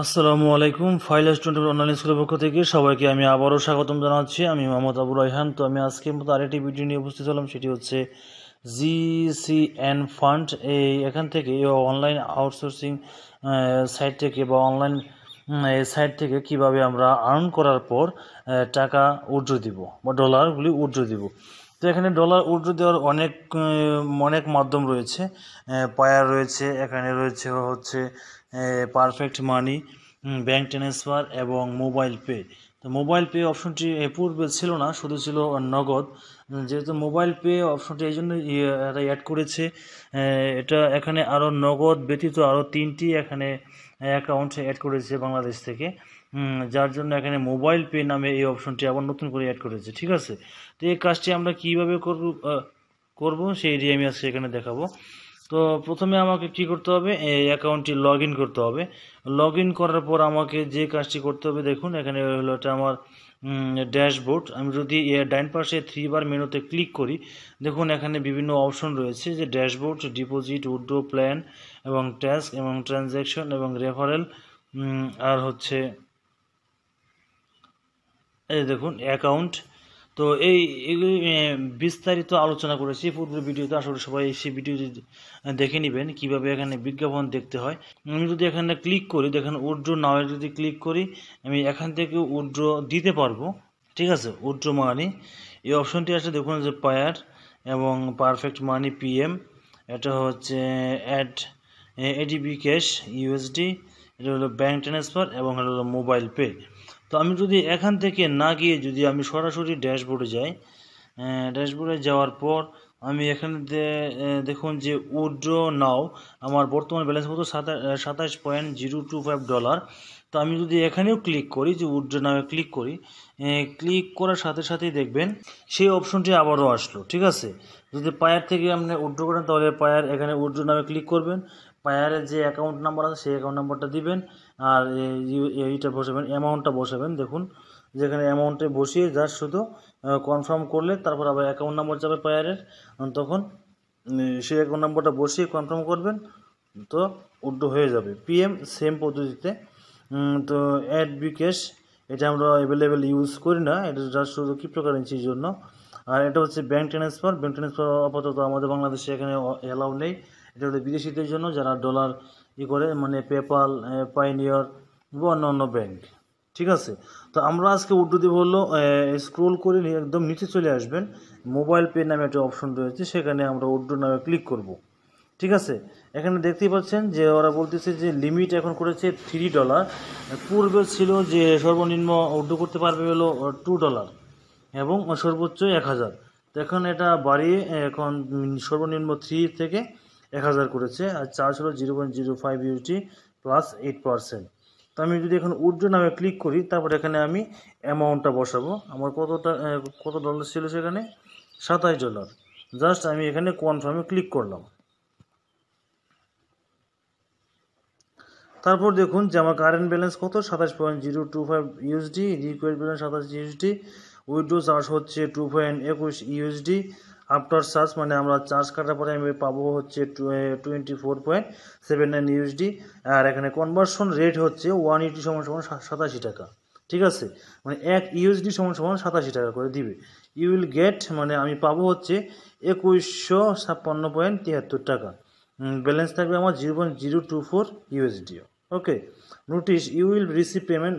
আসসালামু আলাইকুম file student online স্কুলের পক্ষ থেকে সবাইকে আমি আবারও স্বাগতম জানাচ্ছি আমি মোহাম্মদ আবুর রহান তো আমি আজকে মতো আরেকটি ভিডিও নিয়ে উপস্থিত হলাম সেটি হচ্ছে জি সি এন ফান্ড এই এখান থেকে অনলাইন আউটসোর্সিং সাইট থেকে বা অনলাইন সাইট থেকে কিভাবে আমরা আর্ন করার পর টাকা উজ্জ্ব দিব বা ডলারগুলি উজ্জ্ব দিব তো এখানে ডলার উজ্জ্ব দেওয়ার অনেক অনেক মাধ্যম রয়েছে পায়ার রয়েছে এখানে রয়েছে হচ্ছে পারফেক্ট মানি ব্যাঙ্ক ট্রান্সফার এবং মোবাইল পে তো মোবাইল পে অপশনটি পূর্বে ছিল না শুধু ছিল নগদ যেহেতু মোবাইল পে অপশনটি এই জন্য এটা অ্যাড করেছে এটা এখানে আরও নগদ ব্যতীত আরও তিনটি এখানে অ্যাকাউন্ট অ্যাড করেছে বাংলাদেশ থেকে যার জন্য এখানে মোবাইল পে নামে এই অপশনটি আবার নতুন করে অ্যাড করেছে ঠিক আছে তো এই কাজটি আমরা কীভাবে করব করব সেই এরিয়া আমি আজকে এখানে দেখাবো তো প্রথমে আমাকে কি করতে হবে এই অ্যাকাউন্টটি লগ করতে হবে লগ করার পর আমাকে যে কাজটি করতে হবে দেখুন এখানে হলো এটা আমার ড্যাশবোর্ড আমি যদি ডাইন পাশে থ্রি বার মেনুতে ক্লিক করি দেখুন এখানে বিভিন্ন অপশন রয়েছে যে ড্যাশবোর্ড ডিপোজিট উড্রো প্ল্যান এবং ট্যাস্ক এবং ট্রানজ্যাকশন এবং রেফারেল আর হচ্ছে এই দেখুন অ্যাকাউন্ট তো এই এগুলি বিস্তারিত আলোচনা করেছি পূর্বের ভিডিওতে আসলে সবাই সেই ভিডিওটি দেখে নেবেন কিভাবে এখানে বিজ্ঞাপন দেখতে হয় আমি যদি এখানে ক্লিক করি দেখেন উড্র নাওয়ে যদি ক্লিক করি আমি এখান থেকে উড্র দিতে পারবো ঠিক আছে উড্র মানি এই অপশনটি আছে দেখুন যে পায়ার এবং পারফেক্ট মানি পিএম এটা হচ্ছে অ্যাড এডিবি ক্যাশ ইউএসডি এটা হলো ব্যাঙ্ক ট্রান্সফার এবং এটা হলো মোবাইল পে তো আমি যদি এখান থেকে না গিয়ে যদি আমি সরাসরি ড্যাশবোর্ডে যাই ড্যাশবোর্ডে যাওয়ার পর আমি এখানে দেখুন যে উইড্রো নাও আমার বর্তমান ব্যালেন্স কত সাতাশ point zero two five dollar তো আমি যদি এখানেও ক্লিক করি যে উইড্রো নামে ক্লিক করি ক্লিক করার সাথে সাথেই দেখবেন সেই অপশনটি আবারও আসলো ঠিক আছে যদি পায়ার থেকে আপনি উইড্রো করেন তাহলে পায়ার এখানে উইড্রো নামে ক্লিক করবেন পায়ারের যে অ্যাকাউন্ট নাম্বার আছে সেই অ্যাকাউন্ট নাম্বারটা দিবেন আর এইটা বসাবেন অ্যামাউন্টটা বসাবেন দেখুন যেখানে অ্যামাউন্টে বসিয়ে জাস্ট শুধু কনফার্ম করলে তারপর আবার অ্যাকাউন্ট নাম্বার যাবে পায়ারের তখন সেই অ্যাকাউন্ট নাম্বারটা বসিয়ে কনফার্ম করবেন তো উড্ডো হয়ে যাবে পিএম সেম পদ্ধতিতে তো অ্যাড বিকেশ এটা আমরা অ্যাভেলেবেল ইউজ করি না এটা জাস্ট শুধু ক্রিপ্টোকারেন্সির জন্য আর এটা হচ্ছে ব্যাঙ্ক ট্রান্সফার ব্যাঙ্ক ট্রান্সফার আপাতত আমাদের বাংলাদেশে এখানে অ্যালাউ নেই এটা হলো বিদেশিদের জন্য যারা ডলার ই করে মানে পেপাল পাইনিয়র বা অন্য অন্য ব্যাঙ্ক ঠিক আছে তো আমরা আজকে উর্দু বললো স্ক্রোল করে একদম নিচে চলে আসবেন মোবাইল পে নামে একটা অপশন রয়েছে সেখানে আমরা উর্দু নামে ক্লিক করব ঠিক আছে এখানে দেখতেই পাচ্ছেন যে ওরা বলতেছে যে লিমিট এখন করেছে থ্রি ডলার পূর্বে ছিল যে সর্বনিম্ন উর্দু করতে পারবে হলো টু ডলার এবং সর্বোচ্চ এক হাজার তো এখন এটা বাড়িয়ে এখন সর্বনিম্ন থ্রি থেকে এক হাজার করেছে আর চার্জ হলো zero point zero five UT plus eight percent তো আমি যদি এখন উজ্জ্ব নামে ক্লিক করি তারপর এখানে আমি অ্যামাউন্টটা বসাবো আমার কতটা কত ডলার ছিল সেখানে সাতাশ ডলার জাস্ট আমি এখানে কনফার্মে ক্লিক করলাম তারপর দেখুন যে আমার কারেন্ট ব্যালেন্স কত সাতাশ point zero two five USD required balance সাতাশ ইউএসডি উইড্রো চার্জ হচ্ছে টু পয়েন্ট একুশ ইউএসডি আফটার চার্জ মানে আমরা চার্জ কাটার পরে আমি পাবো হচ্ছে twenty four point seven nine USD আর এখানে কনভার্সন রেট হচ্ছে ওয়ান ইউটি সমান সমান সাতাশি টাকা ঠিক আছে মানে এক ইউএসডি সমান সমান সাতাশি টাকা করে দিবে ইউ উইল গেট মানে আমি পাবো হচ্ছে একুশশো ছাপ্পান্ন পয়েন্ট তিয়াত্তর টাকা ব্যালেন্স থাকবে আমার zero point zero two four ইউএসডিও okay notice you will receive payment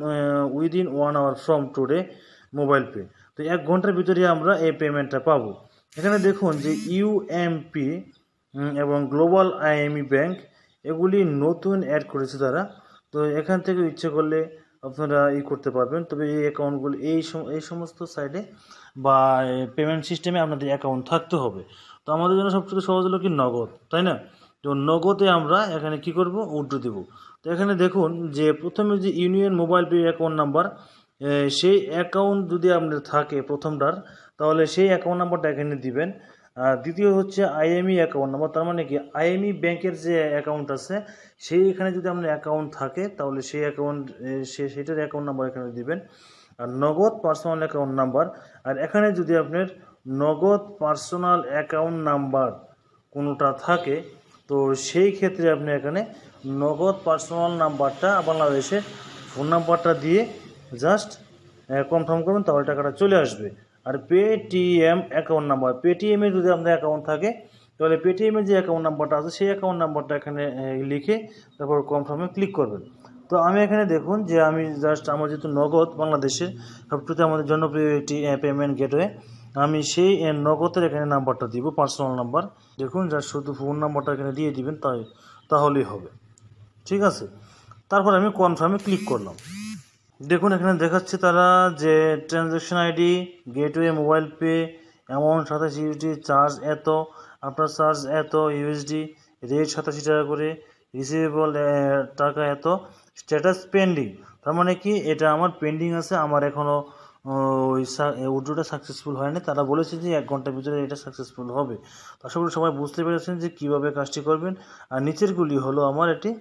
within one hour from today mobile pay তো এক ঘন্টার ভিতরে আমরা এই পেমেন্টটা পাবো এখানে দেখুন যে ইউএমপি এবং গ্লোবাল আইএমই ব্যাংক এগুলি নতুন অ্যাড করেছে তারা তো এখান থেকে ইচ্ছে করলে আপনারা ই করতে পারবেন তবে এই অ্যাকাউন্টগুলো এই এই সমস্ত সাইডে বা পেমেন্ট সিস্টেমে আপনাদের অ্যাকাউন্ট থাকতে হবে তো আমাদের জন্য সবচেয়ে সহজ হলো কি নগদ তাই না তো নগদে আমরা এখানে কি করব উড্রো দেবো তো এখানে দেখুন যে প্রথমে যে union mobile pay account number সেই অ্যাকাউন্ট যদি আপনার থাকে প্রথমটার তাহলে সেই অ্যাকাউন্ট নাম্বারটা এখানে দিবেন দ্বিতীয় হচ্ছে আইএমই e অ্যাকাউন্ট নাম্বার তার মানে কি আইএমই e ব্যাংকের যে অ্যাকাউন্ট আছে সেই এখানে যদি আপনার অ্যাকাউন্ট থাকে তাহলে সেই অ্যাকাউন্ট সে সেটার অ্যাকাউন্ট নাম্বার এখানে দিবেন আর নগদ পার্সোনাল অ্যাকাউন্ট নাম্বার আর এখানে যদি আপনার নগদ পার্সোনাল অ্যাকাউন্ট নাম্বার কোনোটা থাকে তো সেই ক্ষেত্রে আপনি এখানে নগদ পার্সোনাল নাম্বারটা বাংলাদেশের ফোন নাম্বারটা দিয়ে জাস্ট কনফার্ম করবেন তাহলে টাকাটা চলে আসবে আর পেটিএম অ্যাকাউন্ট নাম্বার পেটিএমে যদি আপনার অ্যাকাউন্ট থাকে তাহলে পেটিএমের যে অ্যাকাউন্ট নাম্বারটা আছে সেই অ্যাকাউন্ট নাম্বারটা এখানে লিখে তারপর কনফার্মে ক্লিক করবেন তো আমি এখানে দেখুন যে আমি জাস্ট আমার যেহেতু নগদ বাংলাদেশের সবচেয়ে আমাদের জনপ্রিয় একটি পেমেন্ট গেটওয়ে আমি সেই নগদের এখানে নাম্বারটা দিব পার্সোনাল নাম্বার দেখুন যার শুধু ফোন নাম্বারটা এখানে দিয়ে দিবেন তাই তাহলেই হবে ঠিক আছে তারপর আমি কনফার্মে ক্লিক করলাম দেখুন এখানে দেখাচ্ছে তারা যে transaction ID gateway mobile pay amount সাতাশ ইউটি চার্জ এত আপনার চার্জ এত ইউএসডি রেট সাতাশি টাকা করে রিসিভেবল টাকা এত স্ট্যাটাস পেন্ডিং তার মানে কি এটা আমার পেন্ডিং আছে আমার এখনও ওই উড্রোটা সাকসেসফুল হয়নি তারা বলেছে যে এক ঘন্টার ভিতরে এটা সাকসেসফুল হবে আশা করি সবাই বুঝতে পেরেছেন যে কীভাবে কাজটি করবেন আর নিচেরগুলি হলো আমার এটি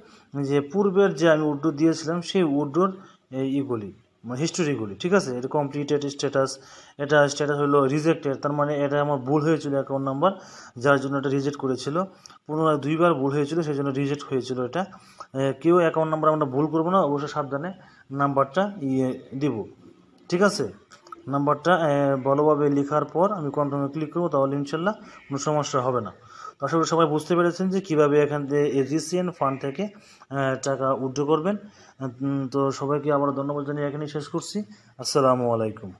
যে পূর্বের যে আমি উড্রো দিয়েছিলাম সেই উড্রোর এই ইগুলি মানে হিস্টোরিগুলি ঠিক আছে এটা কমপ্লিটেড স্ট্যাটাস এটা স্ট্যাটাস হলো রিজেক্টেড তার মানে এটা আমার ভুল হয়েছিল অ্যাকাউন্ট নাম্বার যার জন্য এটা রিজেক্ট করেছিল পুনরায় দুইবার ভুল হয়েছিল সেই জন্য রিজেক্ট হয়েছিল এটা কেউ অ্যাকাউন্ট নাম্বার আমরা ভুল করবো না অবশ্যই সাবধানে নাম্বারটা ইয়ে দিব ঠিক আছে নাম্বারটা ভালোভাবে লেখার পর আমি কনফার্মে ক্লিক করবো তাহলে ইনশাল্লাহ কোনো সমস্যা হবে না আশা সবাই বুঝতে পেরেছেন যে কীভাবে এখান থেকে এজিসিএন ফান্ড থেকে টাকা উদ্যোগ করবেন তো সবাইকে আবার ধন্যবাদ জানিয়ে এখানেই শেষ করছি আসসালামু আলাইকুম